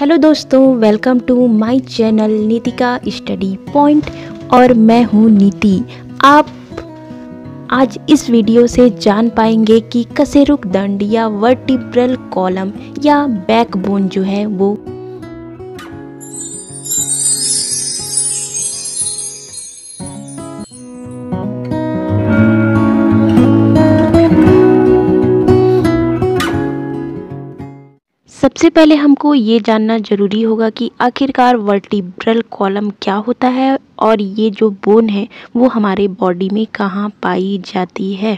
hello दोस्तों welcome to my channel Nitika study point और मैं हूं नीति आप आज इस वीडियो से जान पाएंगे कि कसेरुक दंड या वर्टिब्रल कॉलम या बैकबोन जो है वो सबसे पहले हमको ये जानना ज़रूरी होगा कि आखिरकार वर्टिब्रल कॉलम क्या होता है और ये जो बोन है वो हमारे बॉडी में कहाँ पाई जाती है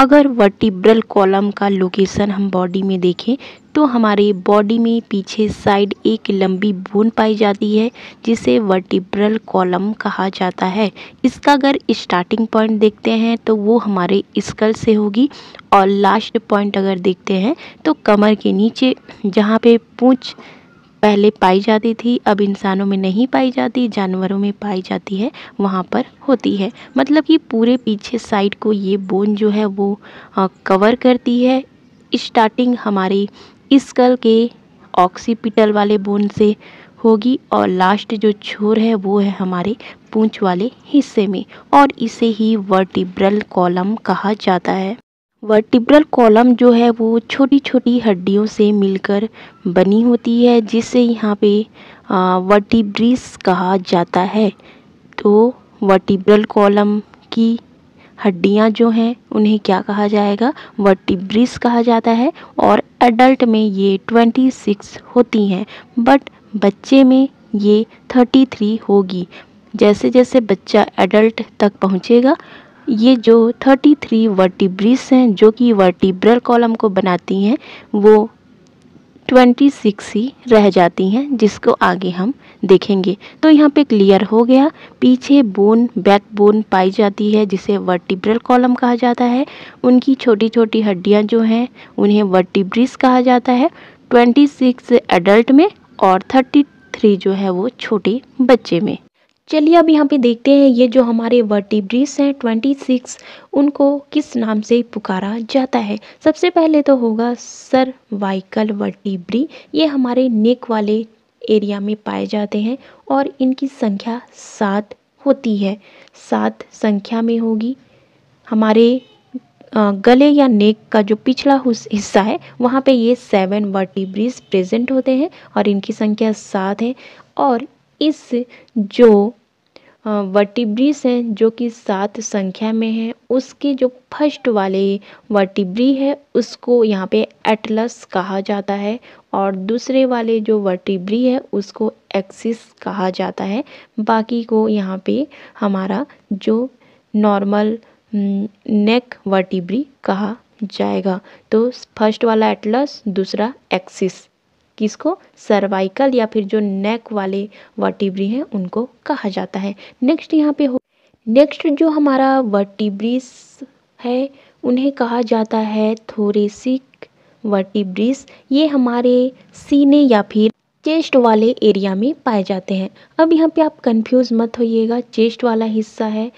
अगर वर्टिब्रल कॉलम का लोकेशन हम बॉडी में देखें तो हमारे बॉडी में पीछे साइड एक लंबी बोन पाई जाती है जिसे वर्टिब्रल कॉलम कहा जाता है इसका अगर स्टार्टिंग पॉइंट देखते हैं तो वो हमारे स्कल से होगी और लास्ट पॉइंट अगर देखते हैं तो कमर के नीचे जहाँ पे पूछ पहले पाई जाती थी अब इंसानों में नहीं पाई जाती जानवरों में पाई जाती है वहाँ पर होती है मतलब कि पूरे पीछे साइड को ये बोन जो है वो कवर करती है स्टार्टिंग हमारे स्कल के ऑक्सीपिटल वाले बोन से होगी और लास्ट जो छोर है वो है हमारे पूंछ वाले हिस्से में और इसे ही वर्टिब्रल कॉलम कहा जाता है वर्टिब्रल कॉलम जो है वो छोटी छोटी हड्डियों से मिलकर बनी होती है जिसे यहाँ पे वर्टिब्रिस कहा जाता है तो वर्टिब्रल कॉलम की हड्डियाँ जो हैं उन्हें क्या कहा जाएगा वर्टिब्रिस कहा जाता है और एडल्ट में ये 26 होती हैं बट बच्चे में ये 33 होगी जैसे जैसे बच्चा एडल्ट तक पहुँचेगा ये जो 33 थ्री वर्टिब्रिस हैं जो कि वर्टिब्रल कॉलम को बनाती हैं वो 26 ही रह जाती हैं जिसको आगे हम देखेंगे तो यहाँ पे क्लियर हो गया पीछे बोन बैक बोन पाई जाती है जिसे वर्टिब्रल कॉलम कहा जाता है उनकी छोटी छोटी हड्डियाँ जो हैं उन्हें वर्टिब्रिस कहा जाता है 26 एडल्ट में और 33 जो है वो छोटे बच्चे में चलिए अब यहाँ पे देखते हैं ये जो हमारे वर्टिब्रिस हैं ट्वेंटी सिक्स उनको किस नाम से पुकारा जाता है सबसे पहले तो होगा सर्वाइकल वर्टिब्री ये हमारे नेक वाले एरिया में पाए जाते हैं और इनकी संख्या सात होती है सात संख्या में होगी हमारे गले या नेक का जो पिछला हिस्सा है वहाँ पे ये सेवन वर्टिब्रिज प्रेजेंट होते हैं और इनकी संख्या सात है और इस जो वर्टिब्रिस है जो कि सात संख्या में है उसके जो फर्स्ट वाले वर्टिब्री है उसको यहाँ पे एटलस कहा जाता है और दूसरे वाले जो वर्टिब्री है उसको एक्सिस कहा जाता है बाकी को यहाँ पे हमारा जो नॉर्मल नेक वर्टिब्री कहा जाएगा तो फर्स्ट वाला एटलस दूसरा एक्सिस किसको सर्वाइकल या फिर जो नेक वाले वर्टिब्री हैं उनको कहा जाता है नेक्स्ट यहाँ पे हो नेक्स्ट जो हमारा वर्टिब्रिस है उन्हें कहा जाता है थोरेसिक वर्टिब्रिस ये हमारे सीने या फिर चेस्ट वाले एरिया में पाए जाते हैं अब यहाँ पे आप कंफ्यूज मत होइएगा चेस्ट वाला हिस्सा है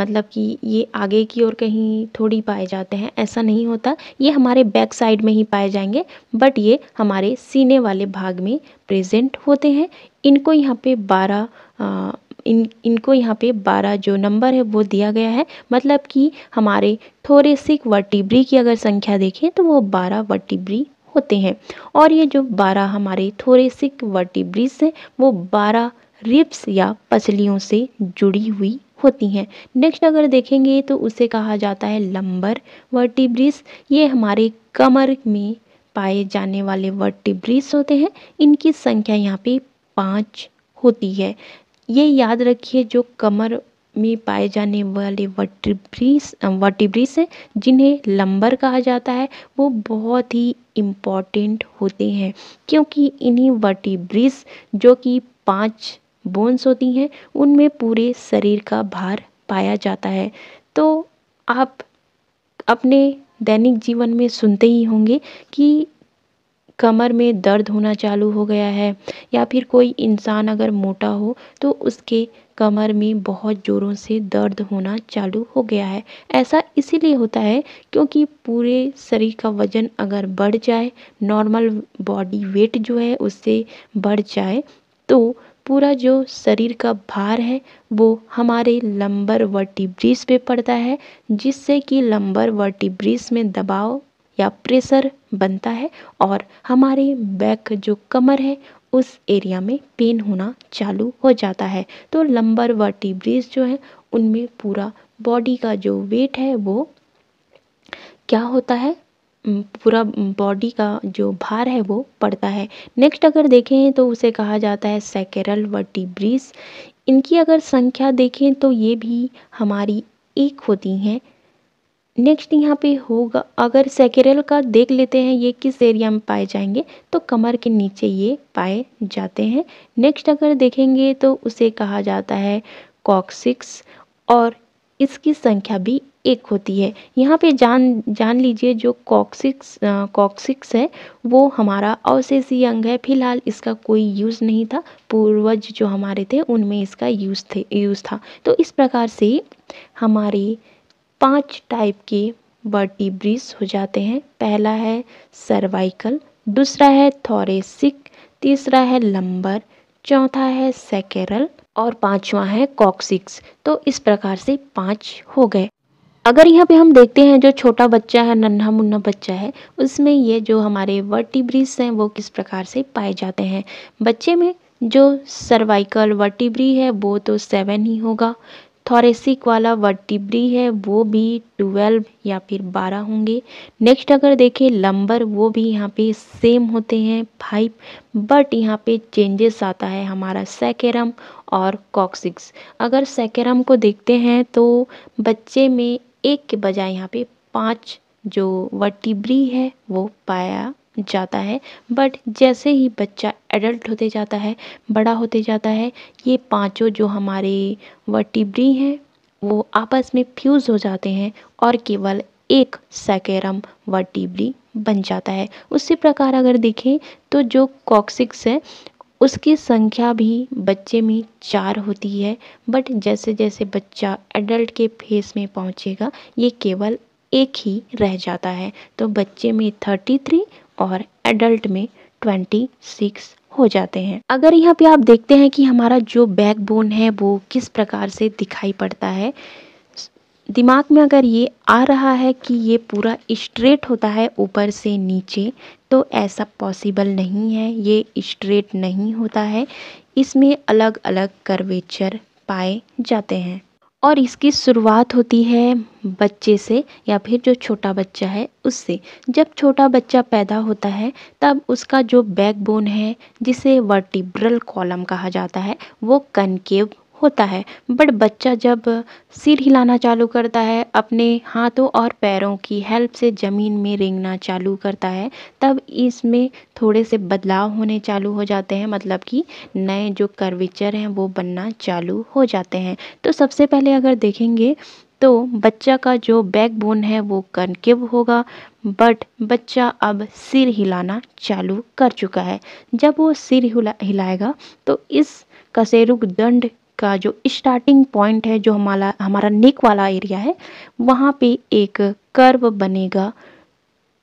मतलब कि ये आगे की ओर कहीं थोड़ी पाए जाते हैं ऐसा नहीं होता ये हमारे बैक साइड में ही पाए जाएंगे बट ये हमारे सीने वाले भाग में प्रेजेंट होते हैं इनको यहाँ पे बारह इन इनको यहाँ पे बारह जो नंबर है वो दिया गया है मतलब कि हमारे थोरेसिक वर्टिब्री की अगर संख्या देखें तो वो बारह वर्टिब्री होते हैं और ये जो बारह हमारे थोरेसिक वर्टिब्रिज हैं वो बारह रिप्स या पसलियों से जुड़ी हुई होती हैं नेक्स्ट अगर देखेंगे तो उसे कहा जाता है लंबर वर्टिब्रिज ये हमारे कमर में पाए जाने वाले वर्टिब्रिज होते हैं इनकी संख्या यहाँ पे पाँच होती है ये याद रखिए जो कमर में पाए जाने वाले वर्टिब्रिज वर्टिब्रिज हैं जिन्हें लंबर कहा जाता है वो बहुत ही इम्पॉर्टेंट होते हैं क्योंकि इन्हीं वर्टिब्रिस जो कि पांच बोन्स होती हैं उनमें पूरे शरीर का भार पाया जाता है तो आप अपने दैनिक जीवन में सुनते ही होंगे कि कमर में दर्द होना चालू हो गया है या फिर कोई इंसान अगर मोटा हो तो उसके कमर में बहुत ज़ोरों से दर्द होना चालू हो गया है ऐसा इसीलिए होता है क्योंकि पूरे शरीर का वज़न अगर बढ़ जाए नॉर्मल बॉडी वेट जो है उससे बढ़ जाए तो पूरा जो शरीर का भार है वो हमारे लंबर वर्टिब्रिस पे पड़ता है जिससे कि लंबर वर्टिब्रिज में दबाव या प्रेशर बनता है और हमारे बैक जो कमर है उस एरिया में पेन होना चालू हो जाता है तो लंबर वर्टिब्रेस जो है उनमें पूरा बॉडी का जो वेट है वो क्या होता है पूरा बॉडी का जो भार है वो पड़ता है नेक्स्ट अगर देखें तो उसे कहा जाता है सैकेरल वर्टिब्रिस इनकी अगर संख्या देखें तो ये भी हमारी एक होती हैं नेक्स्ट यहाँ पे होगा अगर सेकेरल का देख लेते हैं ये किस एरिया में पाए जाएंगे तो कमर के नीचे ये पाए जाते हैं नेक्स्ट अगर देखेंगे तो उसे कहा जाता है कॉक्सिक्स और इसकी संख्या भी एक होती है यहाँ पे जान जान लीजिए जो कॉक्सिक्स कॉक्सिक्स है वो हमारा अवशेषी अंग है फिलहाल इसका कोई यूज़ नहीं था पूर्वज जो हमारे थे उनमें इसका यूज़ थे यूज़ था तो इस प्रकार से हमारी पाँच टाइप के वर्टिब्रिस हो जाते हैं पहला है सर्वाइकल दूसरा है थोरेसिक तीसरा है लंबर चौथा है सेकेरल और पांचवा है कॉक्सिक्स तो इस प्रकार से पांच हो गए अगर यहाँ पे हम देखते हैं जो छोटा बच्चा है नन्हा मुन्ना बच्चा है उसमें ये जो हमारे वर्टिब्रिस हैं वो किस प्रकार से पाए जाते हैं बच्चे में जो सर्वाइकल वर्टिब्री है वो तो सेवन ही होगा थॉरेसिक वाला वर्टिब्री है वो भी ट्वेल्व या फिर बारह होंगे नेक्स्ट अगर देखें लंबर वो भी यहाँ पे सेम होते हैं फाइव बट यहाँ पे चेंजेस आता है हमारा सेकेरम और कॉक्सिक्स अगर सेकेरम को देखते हैं तो बच्चे में एक के बजाय यहाँ पे पाँच जो वर्टिब्री है वो पाया जाता है बट जैसे ही बच्चा एडल्ट होते जाता है बड़ा होते जाता है ये पाँचों जो हमारे वर्टिब्री हैं वो आपस में फ्यूज़ हो जाते हैं और केवल एक सैकेरम वर्टिब्री बन जाता है उसी प्रकार अगर देखें तो जो कॉक्सिक्स है उसकी संख्या भी बच्चे में चार होती है बट जैसे जैसे बच्चा एडल्ट के फेस में पहुँचेगा ये केवल एक ही रह जाता है तो बच्चे में थर्टी थ्री और एडल्ट में ट्वेंटी सिक्स हो जाते हैं अगर यहाँ पे आप देखते हैं कि हमारा जो बैक बोन है वो किस प्रकार से दिखाई पड़ता है दिमाग में अगर ये आ रहा है कि ये पूरा स्ट्रेट होता है ऊपर से नीचे तो ऐसा पॉसिबल नहीं है ये स्ट्रेट नहीं होता है इसमें अलग अलग कर्वेचर पाए जाते हैं और इसकी शुरुआत होती है बच्चे से या फिर जो छोटा बच्चा है उससे जब छोटा बच्चा पैदा होता है तब उसका जो बैकबोन है जिसे वर्टिब्रल कॉलम कहा जाता है वो कनकेव होता है बट बच्चा जब सिर हिलाना चालू करता है अपने हाथों और पैरों की हेल्प से ज़मीन में रेंगना चालू करता है तब इसमें थोड़े से बदलाव होने चालू हो जाते हैं मतलब कि नए जो कर्विचर हैं वो बनना चालू हो जाते हैं तो सबसे पहले अगर देखेंगे तो बच्चा का जो बैक बोन है वो कनकेव होगा बट बच्चा अब सिर हिलाना चालू कर चुका है जब वो सिर हिला हिलाएगा तो इस कसेरुक दंड का जो स्टार्टिंग पॉइंट है जो हमारा हमारा नेक वाला एरिया है वहाँ पे एक कर्व बनेगा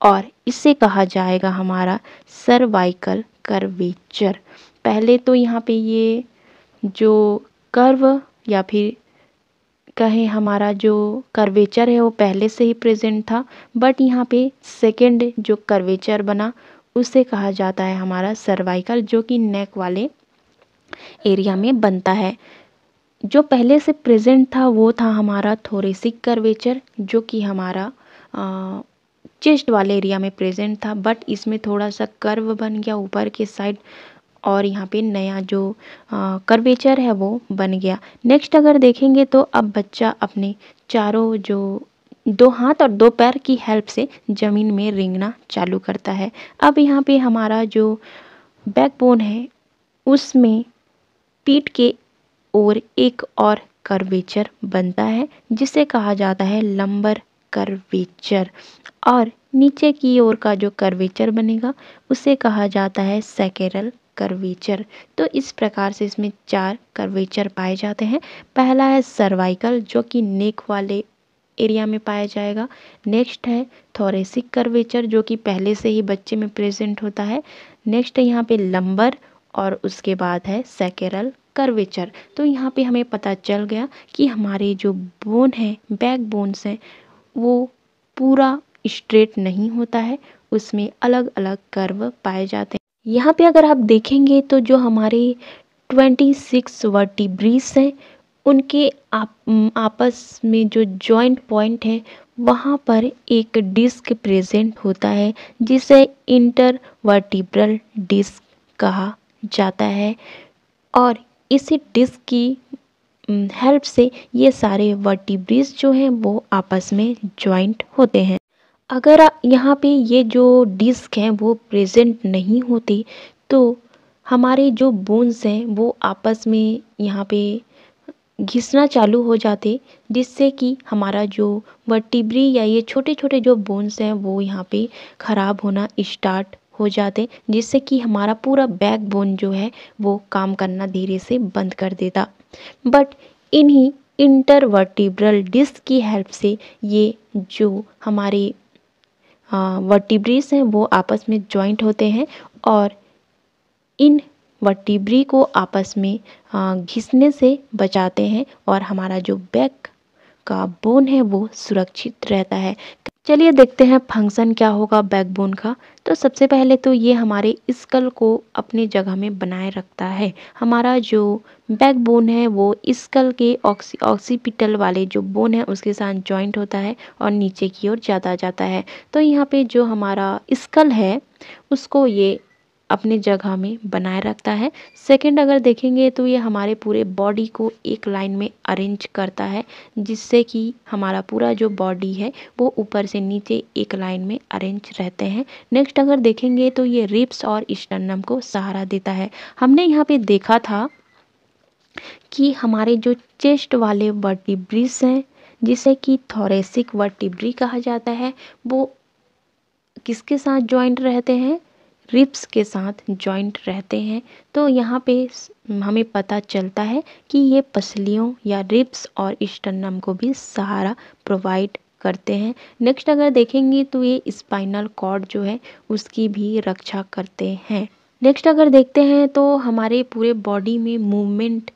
और इसे कहा जाएगा हमारा सर्वाइकल कर्वेचर पहले तो यहाँ पे ये जो कर्व या फिर कहें हमारा जो कर्वेचर है वो पहले से ही प्रेजेंट था बट यहाँ पे सेकंड जो कर्वेचर बना उसे कहा जाता है हमारा सर्वाइकल जो कि नेक वाले एरिया में बनता है जो पहले से प्रेजेंट था वो था हमारा थोरेसिक कर्वेचर जो कि हमारा चेस्ट वाले एरिया में प्रेजेंट था बट इसमें थोड़ा सा कर्व बन गया ऊपर के साइड और यहाँ पे नया जो कर्वेचर है वो बन गया नेक्स्ट अगर देखेंगे तो अब बच्चा अपने चारों जो दो हाथ और दो पैर की हेल्प से ज़मीन में रेंगना चालू करता है अब यहाँ पे हमारा जो बैकबोन है उसमें पीठ के और एक और कर्वेचर बनता है जिसे कहा जाता है लंबर कर्वेचर और नीचे की ओर का जो कर्वेचर बनेगा उसे कहा जाता है सेकेरल कर्वेचर तो इस प्रकार से इसमें चार कर्वेचर पाए जाते हैं पहला है सर्वाइकल जो कि नेक वाले एरिया में पाया जाएगा नेक्स्ट है थोरेसिक कर्वेचर जो कि पहले से ही बच्चे में प्रेजेंट होता है नेक्स्ट है यहाँ पे लंबर और उसके बाद है सेकेरल कर्वेचर तो यहाँ पे हमें पता चल गया कि हमारे जो बोन हैं बैक बोन्स हैं वो पूरा स्ट्रेट नहीं होता है उसमें अलग अलग कर्व पाए जाते हैं यहाँ पे अगर आप देखेंगे तो जो हमारे 26 सिक्स वर्टिब्रीस हैं उनके आप आपस में जो जॉइंट पॉइंट है वहाँ पर एक डिस्क प्रेजेंट होता है जिसे इंटर वर्टिब्रल डिस्क कहा जाता है और इसी डिस्क की हेल्प से ये सारे वर्टिब्रिज जो हैं वो आपस में जॉइंट होते हैं अगर यहाँ पे ये जो डिस्क हैं वो प्रेजेंट नहीं होती तो हमारे जो बोन्स हैं वो आपस में यहाँ पे घिसना चालू हो जाते जिससे कि हमारा जो वर्टिब्री या ये छोटे छोटे जो बोन्स हैं वो यहाँ पे ख़राब होना स्टार्ट हो जाते जिससे कि हमारा पूरा बैकबोन जो है वो काम करना धीरे से बंद कर देता बट इन्हीं इंटरवर्टिब्रल डिस्क की हेल्प से ये जो हमारे वर्टिब्रीज हैं वो आपस में जॉइंट होते हैं और इन वर्टिब्री को आपस में घिसने से बचाते हैं और हमारा जो बैक का बोन है वो सुरक्षित रहता है चलिए देखते हैं फंक्शन क्या होगा बैकबोन का तो सबसे पहले तो ये हमारे स्कल को अपनी जगह में बनाए रखता है हमारा जो बैकबोन है वो स्कल के ऑक्सी ऑक्सीपिटल वाले जो बोन है उसके साथ जॉइंट होता है और नीचे की ओर ज़्यादा जाता है तो यहाँ पे जो हमारा स्कल है उसको ये अपने जगह में बनाए रखता है सेकंड अगर देखेंगे तो ये हमारे पूरे बॉडी को एक लाइन में अरेंज करता है जिससे कि हमारा पूरा जो बॉडी है वो ऊपर से नीचे एक लाइन में अरेंज रहते हैं नेक्स्ट अगर देखेंगे तो ये रिप्स और स्टर्नम को सहारा देता है हमने यहाँ पे देखा था कि हमारे जो चेस्ट वाले वर्टिब्रिस हैं जिसे कि थोरेसिक वर्टिब्री कहा जाता है वो किसके साथ जॉइंट रहते हैं रिप्स के साथ जॉइंट रहते हैं तो यहाँ पे हमें पता चलता है कि ये पसलियों या रिप्स और स्टर्नम को भी सहारा प्रोवाइड करते हैं नेक्स्ट अगर देखेंगे तो ये स्पाइनल कॉर्ड जो है उसकी भी रक्षा करते हैं नेक्स्ट अगर देखते हैं तो हमारे पूरे बॉडी में मूवमेंट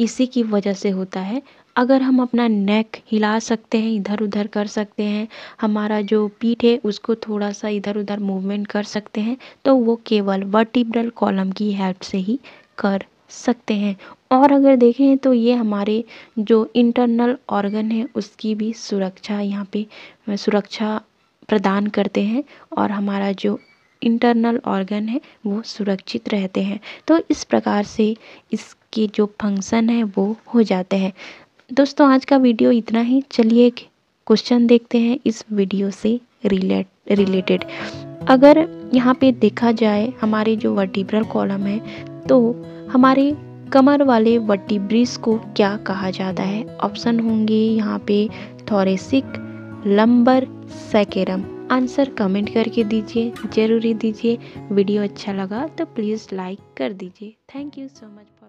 इसी की वजह से होता है अगर हम अपना नेक हिला सकते हैं इधर उधर कर सकते हैं हमारा जो पीठ है उसको थोड़ा सा इधर उधर मूवमेंट कर सकते हैं तो वो केवल वर्टिब्रल कॉलम की हेल्प से ही कर सकते हैं और अगर देखें तो ये हमारे जो इंटरनल ऑर्गन है उसकी भी सुरक्षा यहाँ पे सुरक्षा प्रदान करते हैं और हमारा जो इंटरनल ऑर्गन है वो सुरक्षित रहते हैं तो इस प्रकार से इसके जो फंक्शन है वो हो जाते हैं दोस्तों आज का वीडियो इतना ही चलिए एक क्वेश्चन देखते हैं इस वीडियो से रिलेट रिलेटेड अगर यहाँ पे देखा जाए हमारे जो वर्टिब्रल कॉलम है तो हमारे कमर वाले वर्टिब्रिस को क्या कहा जाता है ऑप्शन होंगे यहाँ पे thoracic lumbar sacrum answer comment करके दीजिए ज़रूरी दीजिए वीडियो अच्छा लगा तो प्लीज़ लाइक कर दीजिए थैंक यू सो मच